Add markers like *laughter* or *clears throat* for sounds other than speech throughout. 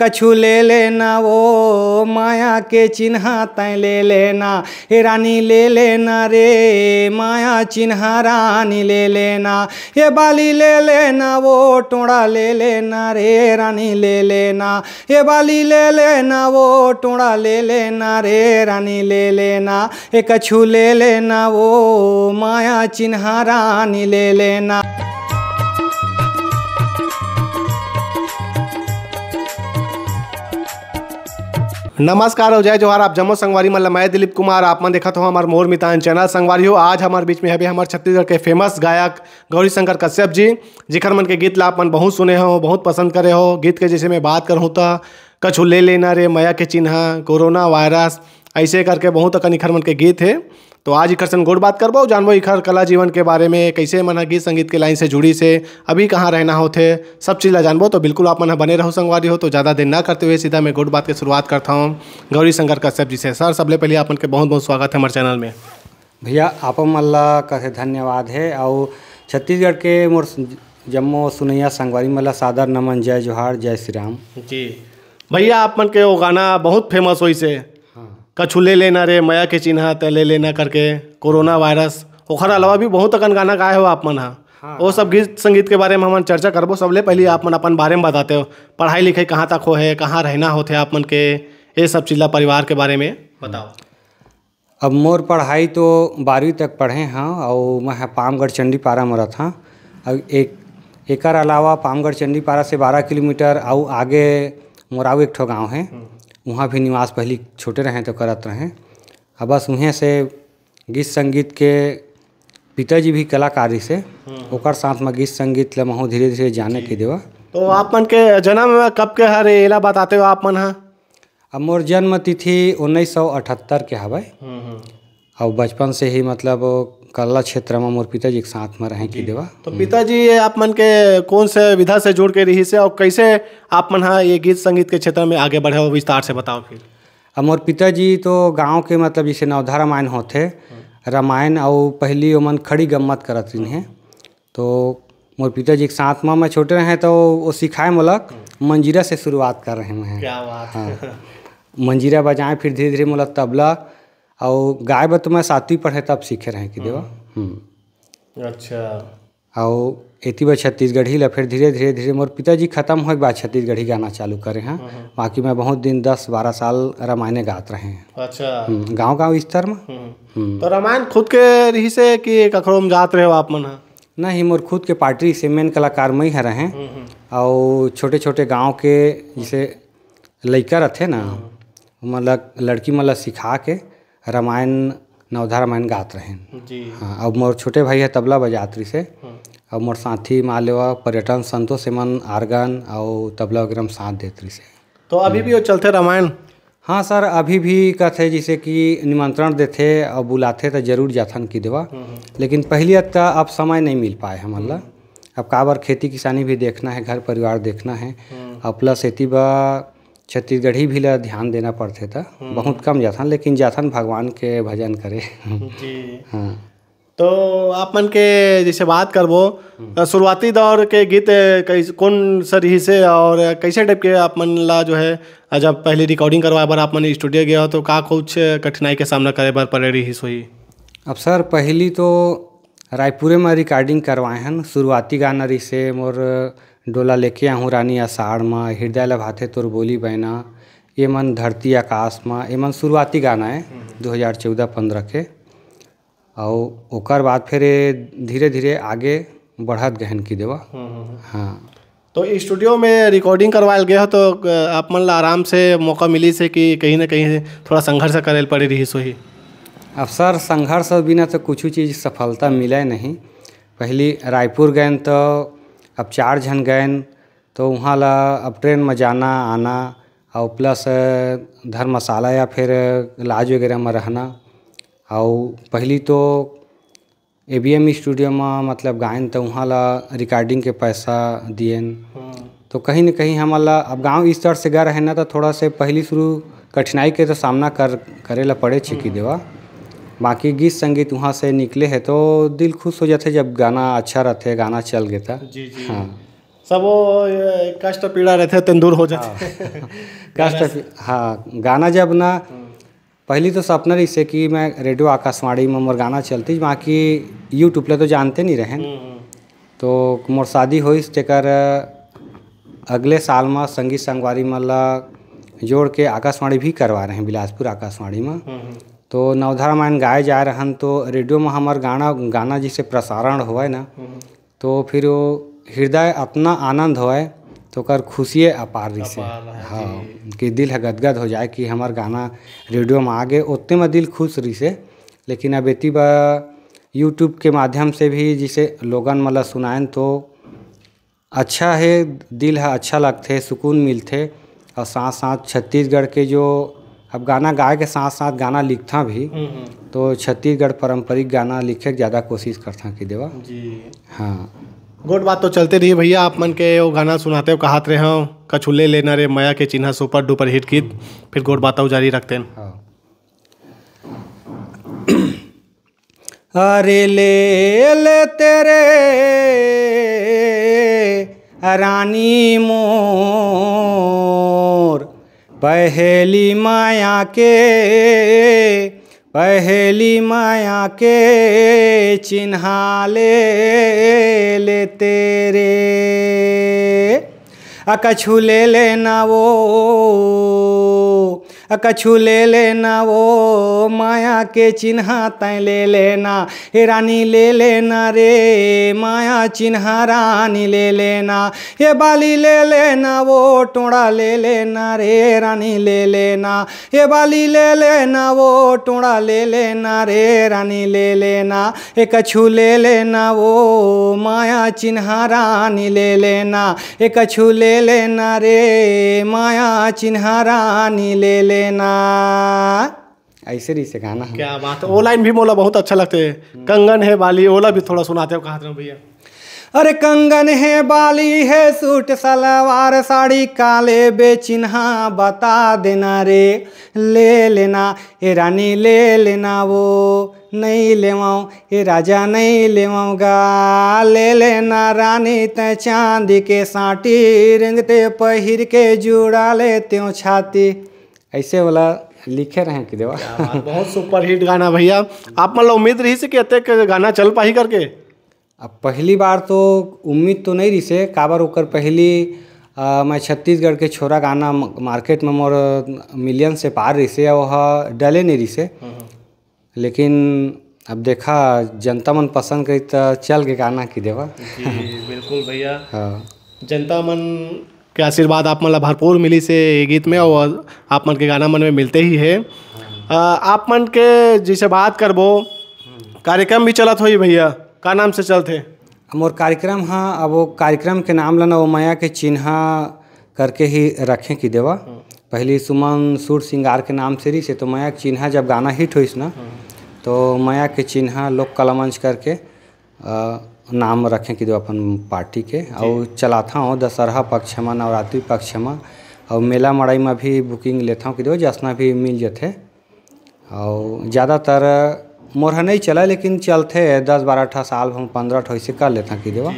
कछु ले लेना वो माया के चिन्ह तय ले लेना हे रानी ले लेना रे माया चिन्हा रानी ले लेना हे बाली ले लेना वो टोड़ा ले लेना रे रानी ले लेना हे बाली ले लेना वो टोड़ा ले लेना रे रानी ले लेना हे कछु ले लेना वो माया चिन्हा रानी ले लेना नमस्कार हो जय जोहार आप जम्मो संगवारी मतलब मैं दिलीप कुमार आप मन देखा हो हमारे मोर मितान चैनल संगवारी हो आज हमारे बीच में है हमारे छत्तीसगढ़ के फेमस गायक गौरी शंकर कश्यप जी जिखर मन के गीत ला आप मन बहुत सुने हो बहुत पसंद करे हो गीत के जैसे मैं बात करूँ तो कछु ले लेना रे मया के चिन्ह कोरोना वायरस ऐसे करके बहुत अकन इखर मन के गीत है तो आज इखरसन गोड बात करबो जानबो इखर कला जीवन के बारे में कैसे मन गीत संगीत के लाइन से जुड़ी से अभी कहाँ रहना होते सब चीज़ ला जानबो तो बिल्कुल आप मन बने रहो संगवारी हो तो ज़्यादा देर ना करते हुए सीधा मैं गोड बात की शुरुआत करता हूँ गौरी शंकर कश्यप जी से सर सबले पहले आपन के बहुत बहुत स्वागत है हमारे चैनल में भैया आप मल्ला ला कहे धन्यवाद है और छत्तीसगढ़ के मोर जम्मो सुनैया संगवारी मल्ला सादर नमन जय जोहार जय श्री राम जी भैया आप मन के वो गाना बहुत फेमस हुई से कछु ले लेना रे मया के चिन्ह त ले लेना करके कोरोना वायरस ओखर अलावा भी बहुत अकन गाना गाए हो आप मन हाँ वो सब गीत संगीत के बारे में हम चर्चा करबो सबले पहले आप मन अपन बारे में बताते हो पढ़ाई लिखाई कहाँ तक हो है कहाँ रहना होते आप मन के ये सब चीज़ परिवार के बारे में बताओ अब मोर पढ़ाई तो बारहवीं तक पढ़े हाँ और मैं पामगढ़ चंडीपारा में था अब एक एकर अलावा पामगढ़ चंडीपारा से बारह किलोमीटर और आगे मोराव एक ठो गाँव है हम्म। वहाँ भी निवास पहले छोटे रहें तो करत रहें अब बस वहीं से गीत संगीत के पिताजी भी कलाकारी से हम्म। ओकर साथ में गीत संगीत ले महू धीरे धीरे जाने के देवा तो आप मन के जन्म कब के हर एला बताते हो आप मन हाँ अब मोर जन्म तिथि उन्नीस सौ अठहत्तर के हवा और हम्म, हम्म। बचपन से ही मतलब कला क्षेत्र में मोर पिताजी के साथ में रहे की देवा तो हम्म। पिताजी आप मन के कौन से विधा से जुड़ के रही से और कैसे आप मन हाँ ये गीत संगीत के क्षेत्र में आगे बढ़े हो विस्तार से बताओ फिर अब मोर पिताजी तो गाँव के मतलब जैसे नवधा रामायण होते हाँ। रामायण और पहली ओमन खड़ी गम्मत करत रही हैं तो मोर पिताजी के साथ माँ मैं छोटे रहें तो वो सिखाए मोलक हाँ। मंजीरा से शुरुआत कर रहे हैं क्या बात हाँ मंजीरा बजाएं फिर धीरे धीरे मोलक तबला और गाय बा तुम्हारे सातवीं पढ़े तब सीखे रहे कि देवा हम्म। हम्म। अच्छा और एती बार छत्तीसगढ़ी ला फिर धीरे धीरे धीरे मोर पिताजी खत्म हो बाद छत्तीसगढ़ी गाना चालू करे हैं हाँ, हाँ। बाकी मैं बहुत दिन दस बारह साल रामायण गात रहे हैं अच्छा गांव गांव स्तर में हम्म। तो रामायण खुद के रही से कि ककड़ो में जात रहे हो आप मन नहीं मोर खुद के पार्टी से मेन कलाकार मई है रहे और छोटे छोटे गाँव के जैसे लड़का रहते ना मतलब लड़की मतलब सिखा के रामायण नवधा रामायण गात रहे हाँ अब मोर छोटे भाई है तबला बजात रही से हाँ। अब मोर साथी मालेवा पर्यटन संतोष सेमन आर्गन और तबला वगैरह हम साथ देत रही से तो अभी भी वो चलते रामायण हाँ सर अभी भी कथे जैसे कि निमंत्रण देते और बुलाते तो जरूर जाथन की देवा हम्म, हम्म। लेकिन पहले तक अब समय नहीं मिल पाए हम मतलब हम्म। अब काबर खेती किसानी भी देखना है घर परिवार देखना है और प्लस एती बा छत्तीसगढ़ी भी ला ध्यान देना पड़ते था हम्म। बहुत कम जाथन लेकिन जाथन भगवान के भजन करे जी हाँ तो आप मन के जैसे बात करबो हम्म। शुरुआती दौर के गीत कैसे कौन सर ही से और कैसे टाइप के आप मन ला जो है जब पहले रिकॉर्डिंग करवाए बार आप मन स्टूडियो गया तो का कुछ कठिनाई के सामना करे बार पड़े रही सोई अब सर पहली तो रायपुर में रिकॉर्डिंग करवाए हैं शुरुआती गाना रिसे से मोर डोला लेके आहूँ रानी आषाढ़ माँ हृदय लभाथे तोर बोली बैना ये मन धरती आकाश माँ ये मन शुरुआती गाना है 2014 पंद्रह के और ओकर बाद फिर धीरे धीरे आगे बढ़त गहन की देवा हम्म, हम्म, हम्म। हाँ तो स्टूडियो में रिकॉर्डिंग करवाए गया तो आप मन आराम से मौका मिली से कि कहीं ना कहीं थोड़ा संघर्ष करे पड़े रही सो ही सर संघर्ष बिना तो कुछ चीज़ सफलता मिले नहीं पहली रायपुर गए तो अब चार झन गए तो वहाँ ला अब ट्रेन में जाना आना और प्लस धर्मशाला या फिर लाज वगैरह में रहना और पहली तो ए बी एम स्टूडियो में मतलब गायन तो वहाँ ला रिकॉर्डिंग के पैसा दिए हाँ। तो कहीं न कहीं हमला अब गांव इस तरह से गए रहना तो थोड़ा से पहली शुरू कठिनाई के तो सामना कर करे ला पड़े छिकी हम्म। देवा बाकी गीत संगीत वहाँ से निकले है तो दिल खुश हो जाते जब गाना अच्छा रहते गाना चल गया था जी जी हाँ सब वो कष्ट पीड़ा रहते तेन दूर हो जाते हाँ। कष्ट हाँ गाना जब ना पहली तो सपना इससे कि मैं रेडियो आकाशवाणी में मोर गाना चलती बाकी यूट्यूब ले तो जानते नहीं रहें हम्म, हम्म। तो मोर शादी हुई जेकर अगले साल में संगीत संगवारी मल्ला जोड़ के आकाशवाणी भी करवा रहे हैं बिलासपुर आकाशवाणी में हम्म, तो नवधारा रामायण गाए जा हैं तो रेडियो में हमारे गाना गाना जैसे प्रसारण हुआ ना हम्म, हम्म। तो फिर वो हृदय अपना आनंद हो तो कर खुशिये अपार से हाँ कि दिल है गदगद हो जाए कि हमार गाना रेडियो में आ गए उतने में दिल खुश रही से लेकिन अब इतनी बार यूट्यूब के माध्यम से भी जिसे लोगन मतलब सुनाए तो अच्छा है दिल है अच्छा लगते सुकून मिलते और साथ साथ छत्तीसगढ़ के जो अब गाना गाए के साथ साथ गाना लिखता भी हम्म, हम्म। तो छत्तीसगढ़ पारंपरिक गाना लिखे ज़्यादा कोशिश करता कि देवा जी हाँ गोट बात तो चलते रही भैया आप मन के वो गाना सुनाते हो कहा रहे हो कछुल्ले लेना रे माया के चिन्ह सुपर डुपर हिट गीत फिर गोट बात तो जारी रखते हैं हाँ। अरे ले ले तेरे रानी मोर पहली माया के पहली माया के चिन्ह ले, ले तेरे अकछु ले लेना वो कछु ले लेना वो माया के चिन्ह तय ले लेना हे रानी ले लेना रे माया चिन्ह रानी ले लेना हे बाली ले लेना वो टोड़ा ले लेना रे रानी ले लेना हे बाली ले लेना वो टोड़ा ले लेना रे रानी ले लेना हे कछु ले लेना वो माया चिन्ह रानी ले लेना हे कछु ले लेना रे माया चिन्ह रानी ले लेना देना ऐसे रही से गाना क्या बात है ओलाइन भी मोला बहुत अच्छा लगते है कंगन है बाली ओला भी थोड़ा सुनाते हो कहा भैया अरे कंगन है बाली है सूट सलवार साड़ी काले बेचिन्हा बता देना रे ले लेना ए रानी ले लेना वो नहीं लेवाऊँ ए राजा नहीं लेवाऊँगा ले लेना रानी त चांदी के साटी रंगते पहिर के जुड़ा लेते हो छाती ऐसे वाला लिखे रहे कि देवा बहुत सुपर हिट गाना भैया आप मतलब उम्मीद रही से कि अत गाना चल पाही करके अब पहली बार तो उम्मीद तो नहीं रही से काबर उकर पहली आ, मैं छत्तीसगढ़ के छोरा गाना मार्केट में मोर मिलियन से पार रही से वह डले नहीं रही से हम्म। लेकिन अब देखा जनता मन पसंद करी तो चल के गाना की देवा बिल्कुल भैया हाँ जनता मन के आशीर्वाद आप मन ला भरपूर मिली से गीत में और आप मन के गाना मन में मिलते ही है आप मन के जैसे बात करबो कार्यक्रम भी चलत हो भैया का नाम से चलते मोर कार्यक्रम हाँ अब वो कार्यक्रम के नाम लेना वो माया के चिन्ह करके ही रखें कि देवा पहली सुमन सूर सिंगार के नाम से रही से तो माया के चिन्ह जब गाना हिट हुई ना हाँ। तो माया के चिन्ह लोक मंच करके आ, नाम रखें कि जो अपन पार्टी के और चलाता हूँ दशहरा पक्ष में नवरात्रि पक्ष में और मेला मड़ई में भी बुकिंग लेता हूँ कि जो जसना भी मिल जाते और ज़्यादातर मोरह नहीं चला लेकिन चलते दस बारह ठा साल हम पंद्रह ठो ऐसे कर लेते कि देवा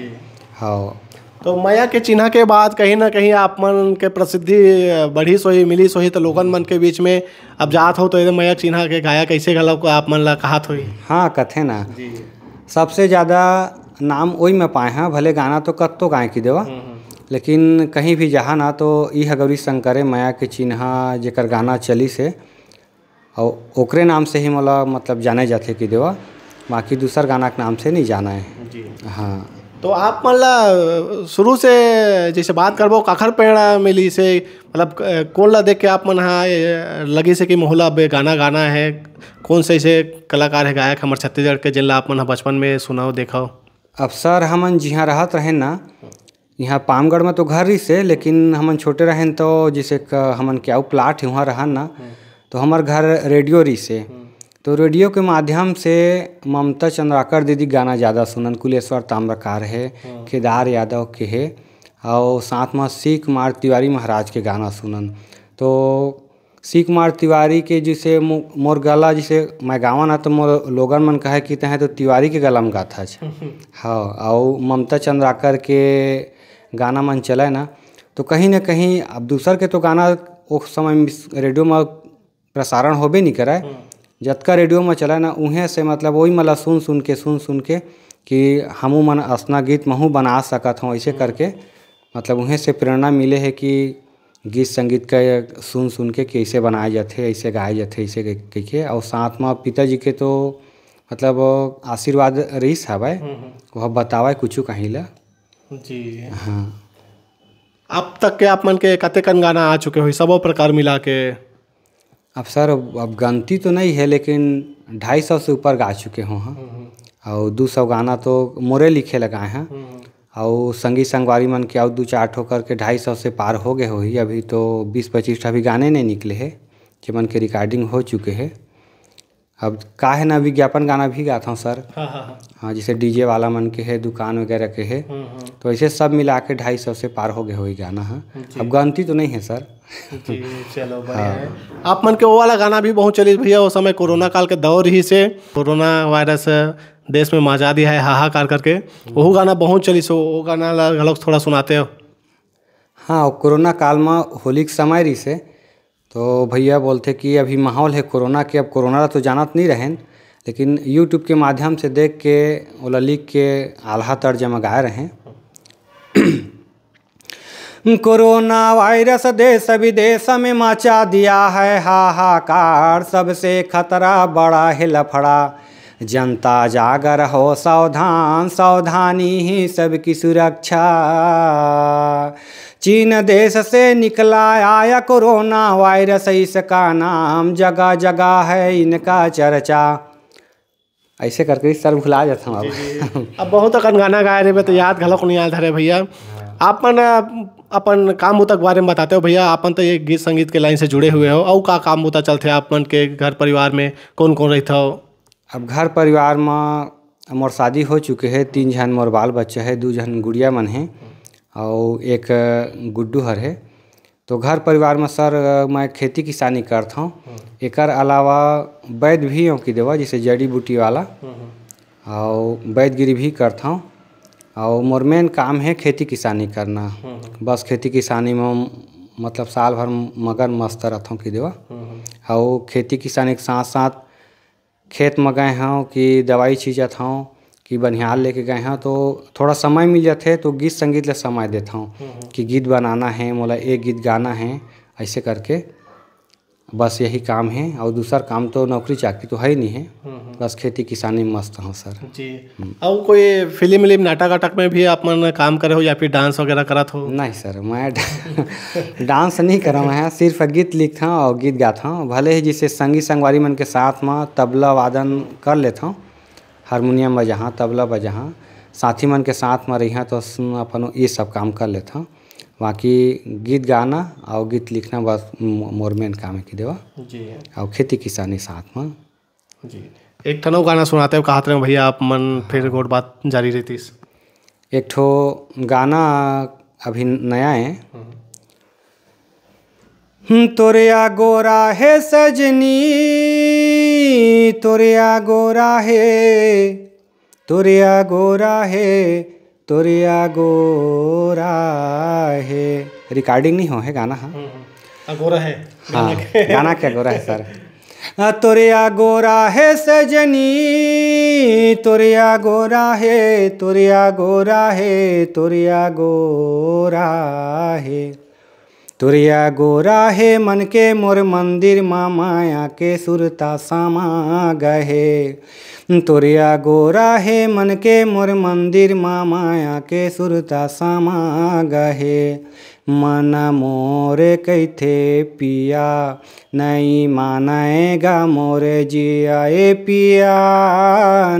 हाँ तो मैया के चिन्ह के बाद कहीं ना कहीं आप मन के प्रसिद्धि बढ़ी सोही मिली सोही तो लोगन मन के बीच में अब जात हो तो एकदम मैया चिन्ह के गाया कैसे गलव को आप मन ला कहा हो हाँ कथे ना सबसे ज़्यादा नाम वही में पाए हैं भले गाना तो कत्तो गाय की देवा हम्म, हम्म। लेकिन कहीं भी जहा ना तो यह गौरी शंकरे माया के चिन्ह जेकर गाना चली से और ओकरे नाम से ही मोला मतलब जाने जाते कि देवा बाकी दूसर गाना के नाम से नहीं जाना है जी हाँ तो आप मतलब शुरू से जैसे बात करबो काखर प्रेरणा मिली से मतलब कौन ला देख के आप मन हाँ लगे से कि मोहला बे गाना गाना है कौन से ऐसे कलाकार है गायक हमारे छत्तीसगढ़ के जिनला आप मन बचपन में सुनाओ देखाओ अब सर हमन जिहाँ रहत रहें ना यहाँ पामगढ़ में तो घर ही से लेकिन हमन छोटे रहें तो जैसे हमन क्या प्लाट है वहाँ रहन ना हम्म। तो हमार घर रेडियो रही से हम्म। तो रेडियो के माध्यम से ममता चंद्राकर दीदी गाना ज़्यादा सुनन कुलेश्वर ताम्रकार है हम्म। केदार यादव के है और साथ में सी कुमार तिवारी महाराज के गाना सुनन तो शिव कुमार तिवारी के जिसे मोर गला जिसे मैं गावन है तो मोर लोगन मन कहे कि तें तो तिवारी के गला में गाथा है *laughs* हाँ और ममता चंद्राकर के गाना मन चले ना तो कहीं ना कहीं अब दूसर के तो गाना उस समय रेडियो में प्रसारण होबे नहीं करे हाँ। जतका रेडियो में चले ना उहे से मतलब वही मतलब सुन सुन के सुन सुन के कि हमू मन असना गीत महू बना सकत हूँ ऐसे हाँ। करके मतलब उहें से प्रेरणा मिले है कि गीत संगीत का सुन सुन के कैसे बनाए जाथे ऐसे गाए जाथे ऐसे कहिके और साथ में पिताजी के तो मतलब आशीर्वाद सब है वह बतावय कुछ कहीं ला जी हाँ अब तक के आप मन के कन गाना आ चुके हो सब प्रकार मिला के अब सर अब गनती तो नहीं है लेकिन ढाई सौ से ऊपर गा चुके हों हम्म, हम्म। और दो सौ गाना तो मोरे लिखे लगाए हैं हम्म, और संगी संगवारी मन के और दू चार ठो करके ढाई सौ से पार हो गए ही अभी तो बीस पच्चीस अभी गाने नहीं निकले है मन के रिकॉर्डिंग हो चुके हैं अब का है ना विज्ञापन गाना भी गाता हूँ सर हाँ हाँ हाँ, हाँ जैसे डीजे वाला मन के है दुकान वगैरह के है हाँ, हाँ। तो ऐसे सब मिला के ढाई सौ से पार हो गए वही गाना है अब गनती तो नहीं है सर चलो चलो *laughs* हाँ। है। आप मन के वो वाला गाना भी बहुत चली भैया उस समय कोरोना काल के दौर ही से कोरोना वायरस देश में मजा दिया है हाहाकार करके वह गाना बहुत चली सो वो गाना घलोक थोड़ा सुनाते हो हाँ कोरोना काल में होली के समय रही से तो भैया बोलते कि अभी माहौल है कोरोना के अब कोरोना तो जानत नहीं रहें लेकिन यूट्यूब के माध्यम से देख के ओला लिख के आल्हा तर्ज में गाए रहें *clears throat* कोरोना वायरस देश विदेश में मचा दिया है हाहाकार सबसे खतरा बड़ा है लफड़ा जनता जागर हो सावधान सावधानी ही सबकी सुरक्षा चीन देश से निकला आया कोरोना वायरस इसका नाम जगह जगह है इनका चर्चा ऐसे करके सर भुला जाता हूँ अब अब बहुत अकन गाना गाए रहे तो याद घलक नहीं याद है भैया हाँ। अपन अपन काम बूता के बारे में बताते हो भैया अपन तो ये गीत संगीत के लाइन से जुड़े हुए हो और का काम बूता चलते अपन के घर परिवार में कौन कौन रहता हो अब घर परिवार में मोर शादी हो चुके है तीन जन मोर बाल बच्चा है दू जन गुड़िया मन है और एक गुड्डू हर है तो घर परिवार में सर मैं खेती किसानी करता हूँ एक अलावा वैद भी हूँ कि देवा जैसे जड़ी बूटी वाला और वैदगिरी भी करता हूँ और मोर मेन काम है खेती किसानी करना बस खेती किसानी में मतलब साल भर मगन मस्त रहता हूँ कि देवा और खेती किसानी के साथ साथ खेत में गए हों कि दवाई छिंचत हों कि बनिहार लेके गए हों तो थोड़ा समय मिल जाते तो गीत संगीत ले समय देता हूँ हम्म, हम्म। कि गीत बनाना है मोला एक गीत गाना है ऐसे करके बस यही काम है और दूसरा काम तो नौकरी चाकरी तो है ही नहीं है हम्म, हम्म। बस खेती किसानी में मस्त हूँ सर जी हम्म। और कोई फिल्म विलिम नाटक वाटक में भी आप मन काम करे हो या फिर डांस वगैरह करा हो नहीं सर मैं *laughs* डांस नहीं करा मैं सिर्फ गीत लिखता हूँ और गीत गाता हूँ भले ही जिसे संगी संगवारी मन के साथ में तबला वादन कर लेता हूँ हारमोनियम बजहाँ तबला बजहाँ साथी मन के साथ में रही तो अपन ये सब काम कर लेता हूँ बाकी गीत गाना और गीत लिखना बस मोर मेन काम है कि देवा जी और खेती किसानी साथ में जी एक ठनो गाना सुनाते हो कहा भैया आप मन हाँ। फिर गोट बात जारी रहती एक ठो गाना अभी नया है हम्म। हम्म, तोरिया गोरा है सजनी तोरिया गोरा है तोरिया गोरा है तोरिया गोरा है रिकॉर्डिंग नहीं हो है गाना हाँ, हम्म, हम्म। हाँ गोरा है हाँ गाना क्या *laughs* गोरा है सर *laughs* हाँ, तोरिया गोरा है सजनी तोरिया गोरा है तोरिया गोरा है तोरिया गोरा है तुरिया गोरा हे मन के मोर मंदिर मा माया के सुरता सामा गहे तुरिया गोरा हे मन के मोर मंदिर मा माया के सुरता सामा गहे मन मोरे कैथे पिया नहीं मानाएगा मोरे जिया ए पिया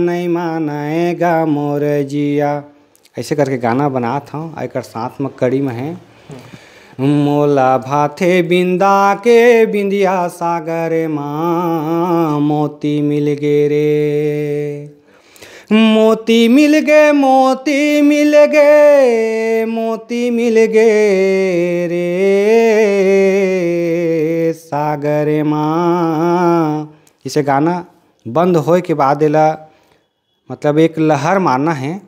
नहीं मानाएगा मोरे जिया ऐसे करके गाना बनाता हूँ एक साथ में कड़ी में है मोला भाथे बिंदा के बिंदिया सागर माँ मोती मिल गे रे मोती मिल गए मोती मिल गए मोती मिल गए रे सागर माँ इसे गाना बंद होए के बाद मतलब एक लहर मानना है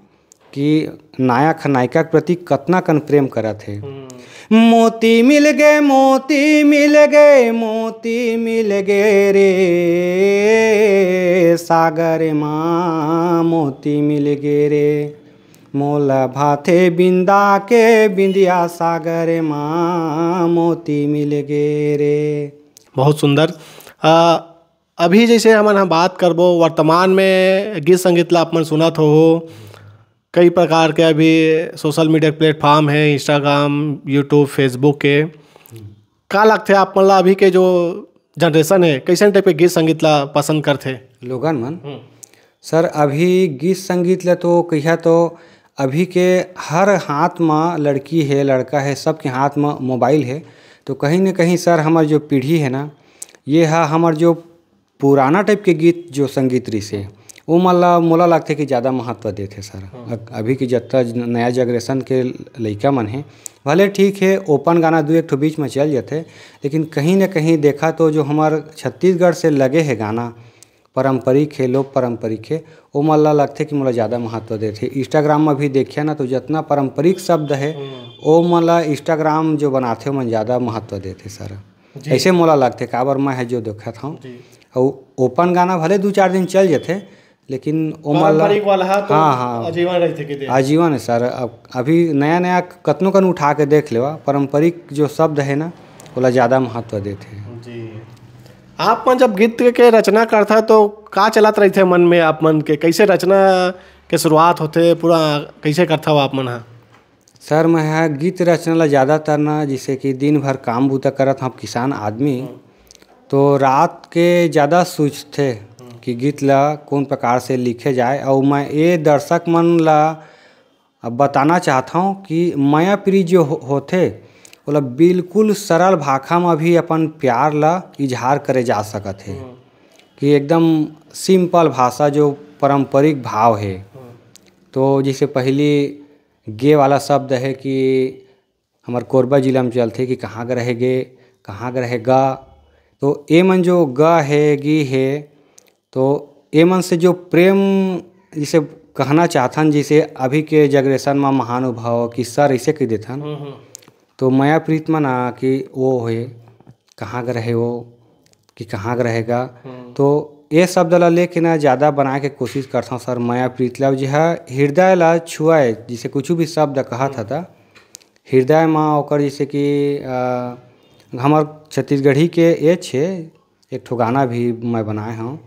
कि नायक नायिका के प्रति कतना कन प्रेम करा थे हम्म। मोती मिल गए मोती मिल गए मोती मिल गए रे सागर माँ मोती मिल गए रे मोला भाथे बिंदा के बिंदिया सागर माँ मोती मिल गए रे बहुत सुंदर अभी जैसे हम बात करबो वर्तमान में गीत संगीत ला अपन सुनत हो, हो कई प्रकार के अभी सोशल मीडिया प्लेटफॉर्म है इंस्टाग्राम यूट्यूब फेसबुक के का लगते आप मतलब अभी के जो जनरेशन है कैसे टाइप के गीत संगीत ला पसंद करते लोगन मन हम्म। सर अभी गीत संगीत ला तो कहिया तो अभी के हर हाथ में लड़की है लड़का है सबके हाथ में मोबाइल है तो कहीं ना कहीं सर हमारे जो पीढ़ी है ना ये है हमार जो पुराना टाइप के गीत जो संगीत रही है वो मतलब मोला लगते कि ज़्यादा महत्व देते सर हाँ। अभी की जत्ता नया जनरेशन के लड़का मन है भले ठीक है ओपन गाना दो एक ठो बीच में चल जाते लेकिन कहीं ना कहीं देखा तो जो हमार छत्तीसगढ़ से लगे है गाना पारंपरिक है लोक पारंपरिक है वो मला लगते कि मोला ज़्यादा महत्व देते इंस्टाग्राम में भी देखिए ना तो जितना पारंपरिक शब्द है हाँ। वो ला इंस्टाग्राम जो बनाते मन ज़्यादा महत्व देते सर ऐसे मोला लगते काबर मैं है जो देखा था और ओपन गाना भले दो चार दिन चल जाते लेकिन ओमल्ला तो हाँ हाँ आजीवन रह सके आजीवन है सर अब अभी नया नया कतनो कन उठा के देख लेवा पारंपरिक जो शब्द है ना ओला ज़्यादा महत्व देते हैं आप मन जब गीत के रचना करता तो का चलात रही थे मन में आप मन के कैसे रचना के शुरुआत होते पूरा कैसे करता वो आप मन हाँ सर मैं है गीत रचना ला ज़्यादातर ना जैसे कि दिन भर काम बूता करत हम किसान आदमी हाँ। तो रात के ज़्यादा सोचते कि गीत ला कौन प्रकार से लिखे जाए और मैं ये दर्शक मन ला बताना चाहता हूँ कि मायाप्री जो हो, होथे बिल्कुल सरल भाखा में भी अपन प्यार ला इजहार करे जा सकत है हम्म। कि एकदम सिंपल भाषा जो पारंपरिक भाव है हम्म। तो जैसे पहली गे वाला शब्द है कि हमारे कोरबा जिला में चलते कि कहाँ का रह गे कहाँ का गा तो ये मन जो ग है गी है तो ये मन से जो प्रेम जिसे कहना चाहथन जैसे अभी के जगरेशन में महानुभाव सर ऐसे कह देथन हम्म, हम्म। तो माया प्रीत में ना कि वो है कहाँ का रहे वो कि कहाँ का रहेगा हम्म। तो ये शब्द ला लेके ना ज़्यादा बना के कोशिश करता हूँ सर माया प्रीत ला जो है हृदय ला छुआ जिसे कुछ भी शब्द कहा था था हृदय में और जैसे कि हमार छत्तीसगढ़ी के ये छे एक ठो गाना भी मैं बनाए हूँ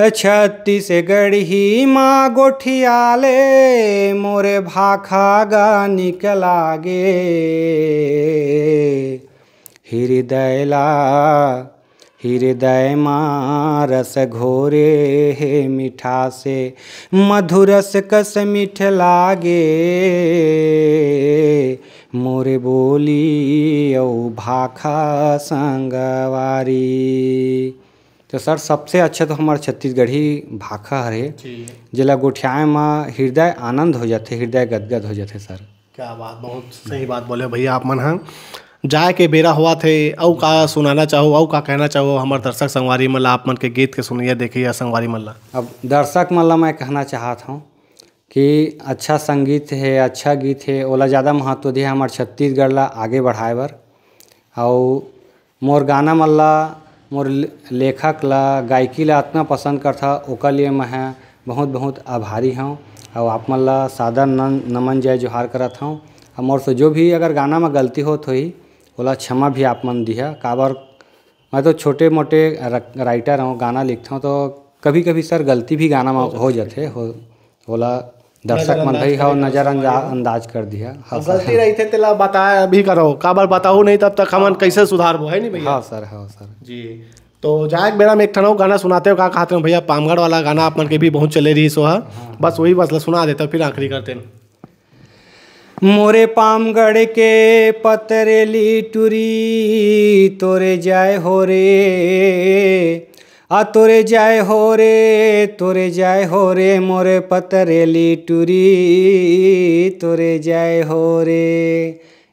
छत्तीसगढ़ी माँ गोठियाले मोरे भाखा गा लागे हृदय ला हृदय माँ रस घोरे हे मीठा से मधुरस कस मीठ लागे मोरे बोली औ भाखा संगवारी तो सर सबसे अच्छा तो हमारे छत्तीसगढ़ी भाखा हरे जिला गोठियाए माँ हृदय आनंद हो जाते हृदय गदगद हो जाते सर क्या बात बहुत सही बात बोले भैया आप मन हाँ जाए के बेरा हुआ थे अउ का सुनाना चाहो और का कहना चाहो हमार दर्शक संगवारी मल्ला आप मन के गीत के सुनिए देखिए संगवारी मल्ला अब दर्शक मल्ला मैं कहना चाहता हूँ कि अच्छा संगीत है अच्छा गीत है ओला ज़्यादा महत्व दिया हमारे छत्तीसगढ़ ला आगे बढ़ाए बर और मोर गाना मल्ला मोर लेखक ला गायकी ला इतना पसंद करता ओकर लिए मैं बहुत बहुत आभारी हूँ और आप मन ला सादर नन नमन जय जोहार करत हूँ और मोर से जो भी अगर गाना में गलती होत ही ओला क्षमा भी आप मन दिया काबर मैं तो छोटे मोटे राइटर हूँ गाना लिखता हूँ तो कभी कभी सर गलती भी गाना में हो जाते हो ओला दर्शक मन रही हो नजर अंदाज कर दिया गलती हाँ, रही थे तेला बताया अभी करो काबर बताओ नहीं तब तक हमन कैसे सुधार हो है नहीं भैया हाँ सर हाँ सर जी तो जाए बेरा में एक ठनो गाना सुनाते हो का कहते हो भैया पामगढ़ वाला गाना आप मन के भी बहुत चले रही सो है हाँ? हाँ। बस वही बस सुना देते फिर आखिरी करते हैं मोरे पामगढ़ के पतरेली टूरी तोरे जाए हो रे आ तोरे जाए हो रे तोरे जाए हो रे मोरे पतरेली टूरी तोरे जाए हो रे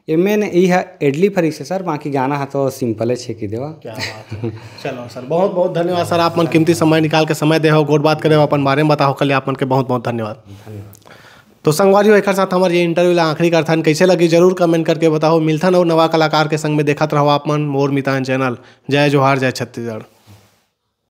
ये मैंने यह एडली फरी से सर बाकी गाना है तो सिंपल है छेकी देवा क्या बात है चलो सर बहुत बहुत धन्यवाद सर आप मन कीमती समय निकाल के समय हो गोट बात करे अपन बारे में बताओ कल आप मन के बहुत बहुत धन्यवाद तो संगवारी एक साथ हमारे ये इंटरव्यू ला आखिरी करथन कैसे लगी जरूर कमेंट करके बताओ मिलथन और नवा कलाकार के संग में देखा रहो आप मन मोर मितान चैनल जय जोहार जय छत्तीसगढ़